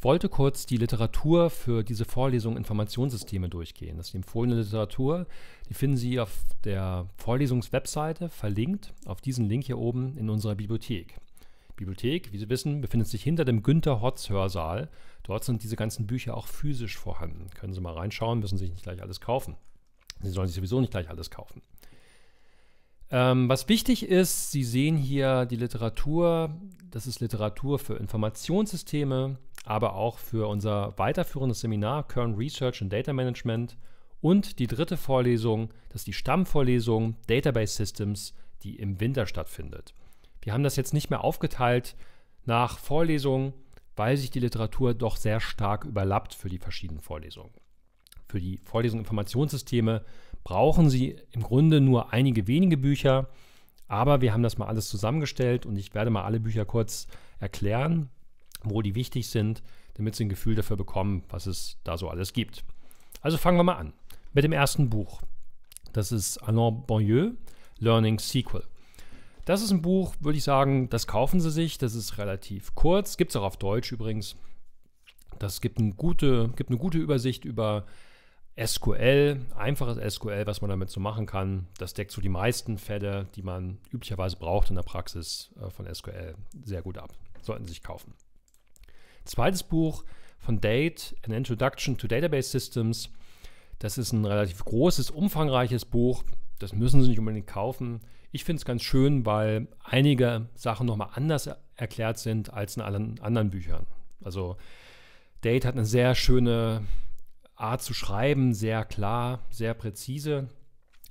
Ich wollte kurz die Literatur für diese Vorlesung Informationssysteme durchgehen. Das ist die empfohlene Literatur. Die finden Sie auf der Vorlesungswebseite verlinkt, auf diesen Link hier oben in unserer Bibliothek. Bibliothek, wie Sie wissen, befindet sich hinter dem günther Hotz Hörsaal. Dort sind diese ganzen Bücher auch physisch vorhanden. Können Sie mal reinschauen, müssen Sie sich nicht gleich alles kaufen. Sie sollen sich sowieso nicht gleich alles kaufen. Ähm, was wichtig ist, Sie sehen hier die Literatur. Das ist Literatur für Informationssysteme, aber auch für unser weiterführendes Seminar Kern Research and Data Management und die dritte Vorlesung, das ist die Stammvorlesung Database Systems, die im Winter stattfindet. Wir haben das jetzt nicht mehr aufgeteilt nach Vorlesungen, weil sich die Literatur doch sehr stark überlappt für die verschiedenen Vorlesungen. Für die Vorlesung Informationssysteme brauchen Sie im Grunde nur einige wenige Bücher, aber wir haben das mal alles zusammengestellt und ich werde mal alle Bücher kurz erklären, wo die wichtig sind, damit sie ein Gefühl dafür bekommen, was es da so alles gibt. Also fangen wir mal an mit dem ersten Buch. Das ist Alain Bonlieu, Learning Sequel. Das ist ein Buch, würde ich sagen, das kaufen Sie sich. Das ist relativ kurz, gibt es auch auf Deutsch übrigens. Das gibt eine, gute, gibt eine gute Übersicht über SQL, einfaches SQL, was man damit so machen kann. Das deckt so die meisten Fälle, die man üblicherweise braucht in der Praxis äh, von SQL, sehr gut ab. Sollten Sie sich kaufen zweites Buch von Date, An Introduction to Database Systems. Das ist ein relativ großes, umfangreiches Buch. Das müssen Sie nicht unbedingt kaufen. Ich finde es ganz schön, weil einige Sachen nochmal anders erklärt sind als in allen anderen Büchern. Also Date hat eine sehr schöne Art zu schreiben, sehr klar, sehr präzise.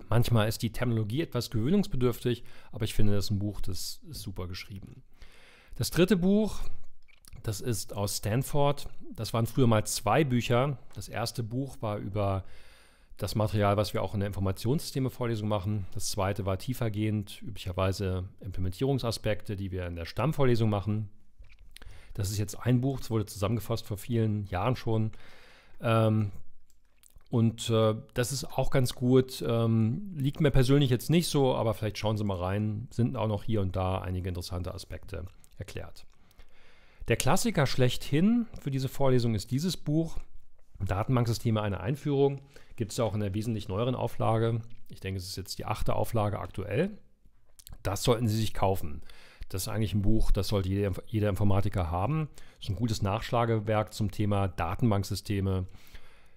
Manchmal ist die Terminologie etwas gewöhnungsbedürftig, aber ich finde das ein Buch, das ist super geschrieben. Das dritte Buch, das ist aus Stanford. Das waren früher mal zwei Bücher. Das erste Buch war über das Material, was wir auch in der Informationssysteme-Vorlesung machen. Das zweite war tiefergehend, üblicherweise Implementierungsaspekte, die wir in der Stammvorlesung machen. Das ist jetzt ein Buch, das wurde zusammengefasst vor vielen Jahren schon. Ähm, und äh, das ist auch ganz gut. Ähm, liegt mir persönlich jetzt nicht so, aber vielleicht schauen Sie mal rein. Sind auch noch hier und da einige interessante Aspekte erklärt. Der Klassiker schlechthin für diese Vorlesung ist dieses Buch. Datenbanksysteme eine Einführung. Gibt es auch in der wesentlich neueren Auflage. Ich denke, es ist jetzt die achte Auflage aktuell. Das sollten Sie sich kaufen. Das ist eigentlich ein Buch, das sollte jeder, jeder Informatiker haben. Das ist ein gutes Nachschlagewerk zum Thema Datenbanksysteme.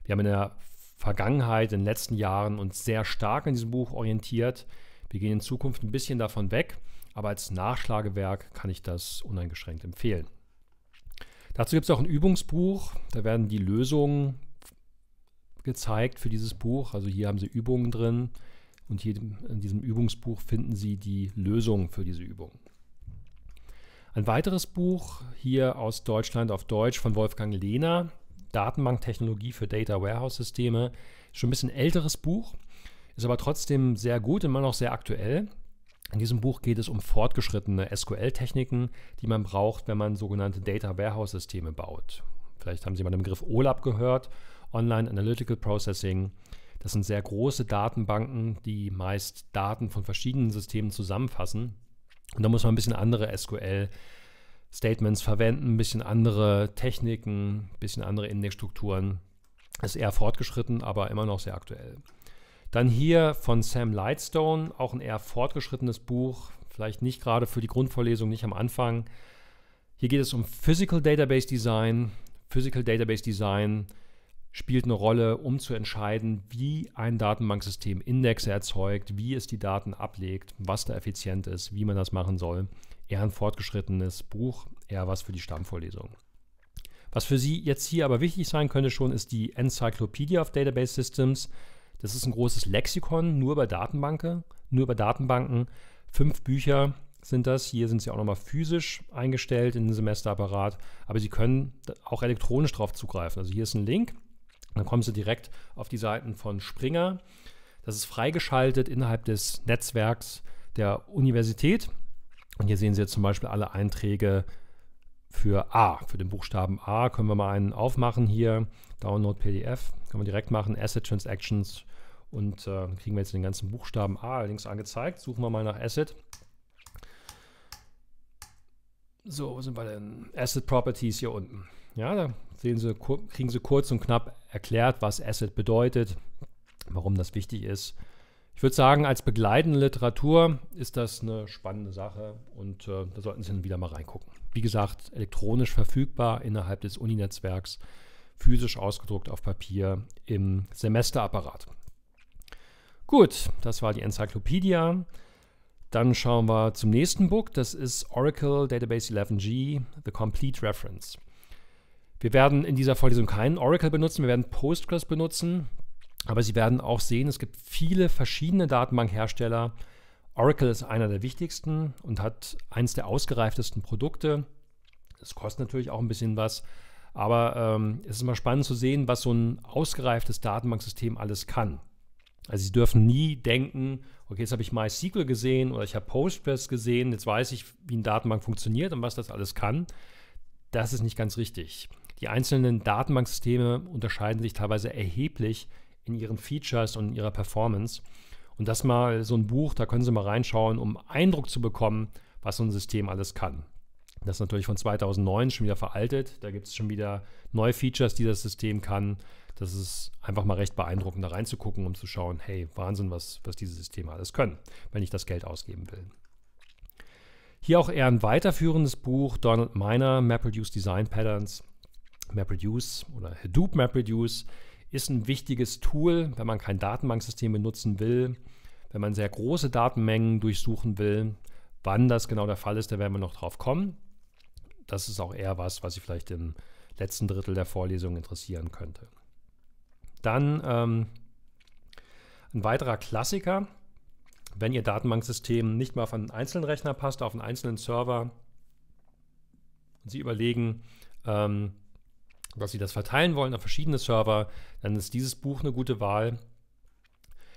Wir haben in der Vergangenheit, in den letzten Jahren uns sehr stark in diesem Buch orientiert. Wir gehen in Zukunft ein bisschen davon weg, aber als Nachschlagewerk kann ich das uneingeschränkt empfehlen. Dazu gibt es auch ein Übungsbuch. Da werden die Lösungen gezeigt für dieses Buch. Also hier haben Sie Übungen drin und hier in diesem Übungsbuch finden Sie die Lösung für diese Übung. Ein weiteres Buch hier aus Deutschland auf Deutsch von Wolfgang Lehner, Datenbanktechnologie für Data Warehouse Systeme. Schon ein bisschen älteres Buch, ist aber trotzdem sehr gut, immer noch sehr aktuell. In diesem Buch geht es um fortgeschrittene SQL-Techniken, die man braucht, wenn man sogenannte Data Warehouse-Systeme baut. Vielleicht haben Sie mal den Begriff OLAP gehört, Online Analytical Processing. Das sind sehr große Datenbanken, die meist Daten von verschiedenen Systemen zusammenfassen. Und da muss man ein bisschen andere SQL-Statements verwenden, ein bisschen andere Techniken, ein bisschen andere Indexstrukturen. Ist eher fortgeschritten, aber immer noch sehr aktuell. Dann hier von Sam Lightstone, auch ein eher fortgeschrittenes Buch, vielleicht nicht gerade für die Grundvorlesung, nicht am Anfang. Hier geht es um Physical Database Design. Physical Database Design spielt eine Rolle, um zu entscheiden, wie ein Datenbanksystem Indexe erzeugt, wie es die Daten ablegt, was da effizient ist, wie man das machen soll. Eher ein fortgeschrittenes Buch, eher was für die Stammvorlesung. Was für Sie jetzt hier aber wichtig sein könnte schon, ist die Encyclopedia of Database Systems. Das ist ein großes Lexikon, nur über Datenbanken, nur über Datenbanken. Fünf Bücher sind das. Hier sind sie auch nochmal physisch eingestellt in den Semesterapparat, aber sie können auch elektronisch drauf zugreifen. Also hier ist ein Link, dann kommen sie direkt auf die Seiten von Springer. Das ist freigeschaltet innerhalb des Netzwerks der Universität. Und hier sehen Sie jetzt zum Beispiel alle Einträge für A, für den Buchstaben A. Können wir mal einen aufmachen hier. Download PDF, können wir direkt machen. Asset Transactions und äh, kriegen wir jetzt den ganzen Buchstaben A allerdings angezeigt. Suchen wir mal nach Asset. So, wo sind wir denn? Asset Properties hier unten. Ja, da sehen Sie, kriegen Sie kurz und knapp erklärt, was Asset bedeutet, warum das wichtig ist. Ich würde sagen, als begleitende Literatur ist das eine spannende Sache und äh, da sollten Sie dann wieder mal reingucken. Wie gesagt, elektronisch verfügbar innerhalb des Uninetzwerks, physisch ausgedruckt auf Papier im Semesterapparat. Gut, das war die Enzyklopädie. Dann schauen wir zum nächsten Book. Das ist Oracle Database 11G, The Complete Reference. Wir werden in dieser Vorlesung keinen Oracle benutzen, wir werden Postgres benutzen. Aber Sie werden auch sehen, es gibt viele verschiedene Datenbankhersteller. Oracle ist einer der wichtigsten und hat eines der ausgereiftesten Produkte. Es kostet natürlich auch ein bisschen was, aber ähm, es ist immer spannend zu sehen, was so ein ausgereiftes Datenbanksystem alles kann. Also Sie dürfen nie denken, okay, jetzt habe ich MySQL gesehen oder ich habe Postgres gesehen, jetzt weiß ich, wie eine Datenbank funktioniert und was das alles kann. Das ist nicht ganz richtig. Die einzelnen Datenbanksysteme unterscheiden sich teilweise erheblich in ihren Features und in ihrer Performance. Und das mal so ein Buch, da können Sie mal reinschauen, um Eindruck zu bekommen, was so ein System alles kann. Das ist natürlich von 2009 schon wieder veraltet. Da gibt es schon wieder neue Features, die das System kann. Das ist einfach mal recht beeindruckend, da reinzugucken, um zu schauen, hey, Wahnsinn, was, was diese Systeme alles können, wenn ich das Geld ausgeben will. Hier auch eher ein weiterführendes Buch, Donald Miner, MapReduce Design Patterns. MapReduce oder Hadoop MapReduce ist ein wichtiges Tool, wenn man kein Datenbanksystem benutzen will, wenn man sehr große Datenmengen durchsuchen will. Wann das genau der Fall ist, da werden wir noch drauf kommen das ist auch eher was, was Sie vielleicht im letzten Drittel der Vorlesung interessieren könnte. Dann ähm, ein weiterer Klassiker, wenn Ihr Datenbanksystem nicht mal auf einen einzelnen Rechner passt, auf einen einzelnen Server und Sie überlegen, ähm, dass Sie das verteilen wollen auf verschiedene Server, dann ist dieses Buch eine gute Wahl.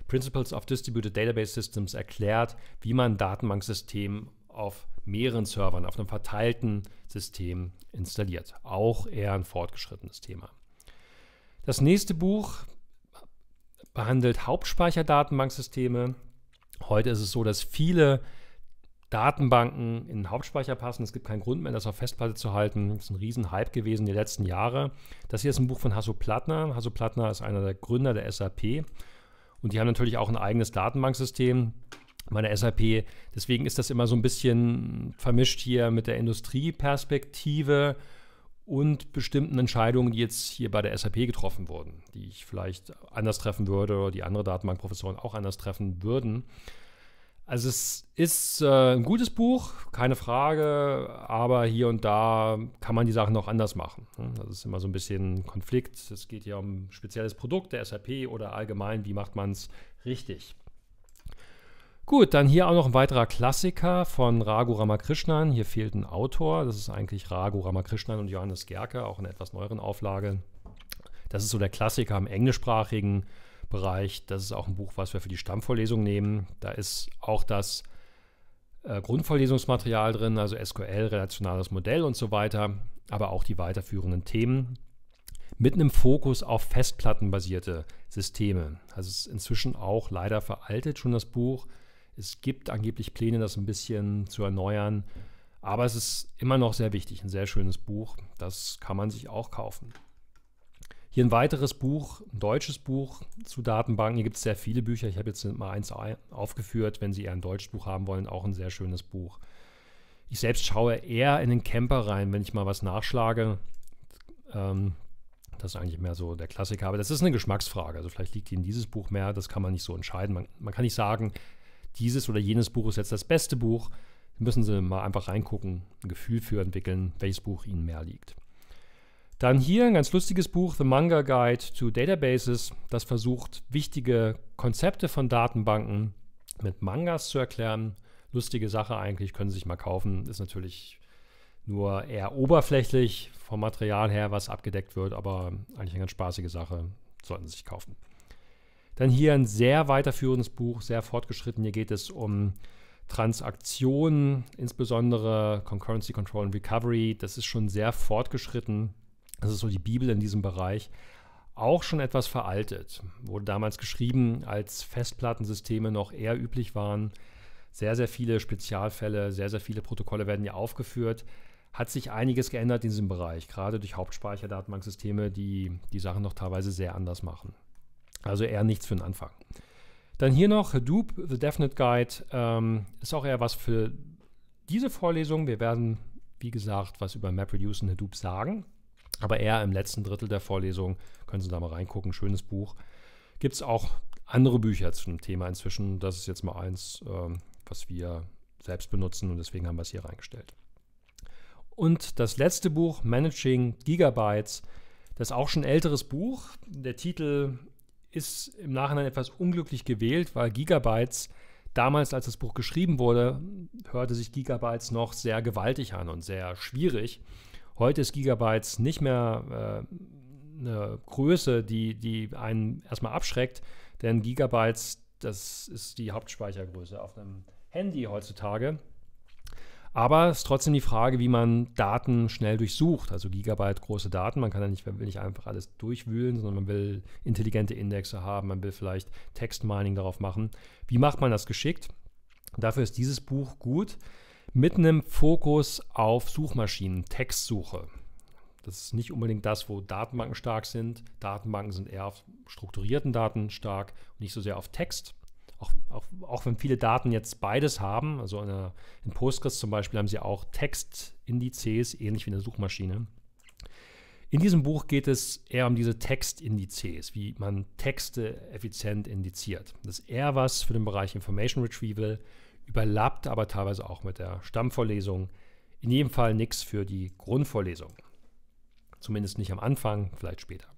Principles of Distributed Database Systems erklärt, wie man ein Datenbanksystem auf mehreren Servern, auf einem verteilten System installiert. Auch eher ein fortgeschrittenes Thema. Das nächste Buch behandelt Hauptspeicherdatenbanksysteme. Heute ist es so, dass viele Datenbanken in den Hauptspeicher passen. Es gibt keinen Grund mehr, das auf Festplatte zu halten. Das ist ein Riesenhype gewesen die letzten Jahre. Das hier ist ein Buch von Hasso Plattner. Hasso Plattner ist einer der Gründer der SAP. Und die haben natürlich auch ein eigenes Datenbanksystem meiner SAP. Deswegen ist das immer so ein bisschen vermischt hier mit der Industrieperspektive und bestimmten Entscheidungen, die jetzt hier bei der SAP getroffen wurden, die ich vielleicht anders treffen würde oder die andere Datenbankprofessoren auch anders treffen würden. Also es ist äh, ein gutes Buch, keine Frage, aber hier und da kann man die Sachen noch anders machen. Ne? Das ist immer so ein bisschen Konflikt. Es geht hier um ein spezielles Produkt der SAP oder allgemein, wie macht man es richtig. Gut, dann hier auch noch ein weiterer Klassiker von Raghu Ramakrishnan. Hier fehlt ein Autor. Das ist eigentlich Raghu Ramakrishnan und Johannes Gerke, auch in etwas neueren Auflage. Das ist so der Klassiker im englischsprachigen Bereich. Das ist auch ein Buch, was wir für die Stammvorlesung nehmen. Da ist auch das äh, Grundvorlesungsmaterial drin, also SQL, relationales Modell und so weiter, aber auch die weiterführenden Themen mit einem Fokus auf festplattenbasierte Systeme. Also es ist inzwischen auch leider veraltet schon das Buch. Es gibt angeblich Pläne, das ein bisschen zu erneuern. Aber es ist immer noch sehr wichtig, ein sehr schönes Buch. Das kann man sich auch kaufen. Hier ein weiteres Buch, ein deutsches Buch zu Datenbanken. Hier gibt es sehr viele Bücher. Ich habe jetzt mal eins aufgeführt. Wenn Sie eher ein deutsches Buch haben wollen, auch ein sehr schönes Buch. Ich selbst schaue eher in den Camper rein, wenn ich mal was nachschlage. Ähm, das ist eigentlich mehr so der Klassiker. Aber das ist eine Geschmacksfrage. Also vielleicht liegt Ihnen dieses Buch mehr. Das kann man nicht so entscheiden. man, man kann nicht sagen, dieses oder jenes Buch ist jetzt das beste Buch. Müssen Sie mal einfach reingucken, ein Gefühl für entwickeln, welches Buch Ihnen mehr liegt. Dann hier ein ganz lustiges Buch, The Manga Guide to Databases, das versucht, wichtige Konzepte von Datenbanken mit Mangas zu erklären. Lustige Sache eigentlich, können Sie sich mal kaufen. Ist natürlich nur eher oberflächlich vom Material her, was abgedeckt wird, aber eigentlich eine ganz spaßige Sache, sollten Sie sich kaufen. Dann hier ein sehr weiterführendes Buch, sehr fortgeschritten. Hier geht es um Transaktionen, insbesondere Concurrency Control and Recovery. Das ist schon sehr fortgeschritten. Das ist so die Bibel in diesem Bereich. Auch schon etwas veraltet. Wurde damals geschrieben, als Festplattensysteme noch eher üblich waren. Sehr, sehr viele Spezialfälle, sehr, sehr viele Protokolle werden hier aufgeführt. Hat sich einiges geändert in diesem Bereich, gerade durch Hauptspeicherdatenbanksysteme, die die Sachen noch teilweise sehr anders machen. Also eher nichts für den Anfang. Dann hier noch Hadoop, The Definite Guide. Ähm, ist auch eher was für diese Vorlesung. Wir werden, wie gesagt, was über MapReduce und Hadoop sagen. Aber eher im letzten Drittel der Vorlesung. Können Sie da mal reingucken. Schönes Buch. Gibt es auch andere Bücher zum Thema inzwischen. Das ist jetzt mal eins, ähm, was wir selbst benutzen und deswegen haben wir es hier reingestellt. Und das letzte Buch, Managing Gigabytes, das ist auch schon ein älteres Buch. Der Titel ist im Nachhinein etwas unglücklich gewählt, weil Gigabytes damals, als das Buch geschrieben wurde, hörte sich Gigabytes noch sehr gewaltig an und sehr schwierig. Heute ist Gigabytes nicht mehr äh, eine Größe, die, die einen erstmal abschreckt, denn Gigabytes, das ist die Hauptspeichergröße auf einem Handy heutzutage. Aber es ist trotzdem die Frage, wie man Daten schnell durchsucht. Also Gigabyte große Daten. Man kann ja nicht, nicht einfach alles durchwühlen, sondern man will intelligente Indexe haben. Man will vielleicht Textmining darauf machen. Wie macht man das geschickt? Dafür ist dieses Buch gut. Mit einem Fokus auf Suchmaschinen, Textsuche. Das ist nicht unbedingt das, wo Datenbanken stark sind. Datenbanken sind eher auf strukturierten Daten stark und nicht so sehr auf Text auch, auch, auch wenn viele Daten jetzt beides haben, also in, in Postgres zum Beispiel haben sie auch Textindizes, ähnlich wie in der Suchmaschine. In diesem Buch geht es eher um diese Textindizes, wie man Texte effizient indiziert. Das ist eher was für den Bereich Information Retrieval, überlappt aber teilweise auch mit der Stammvorlesung. In jedem Fall nichts für die Grundvorlesung. Zumindest nicht am Anfang, vielleicht später.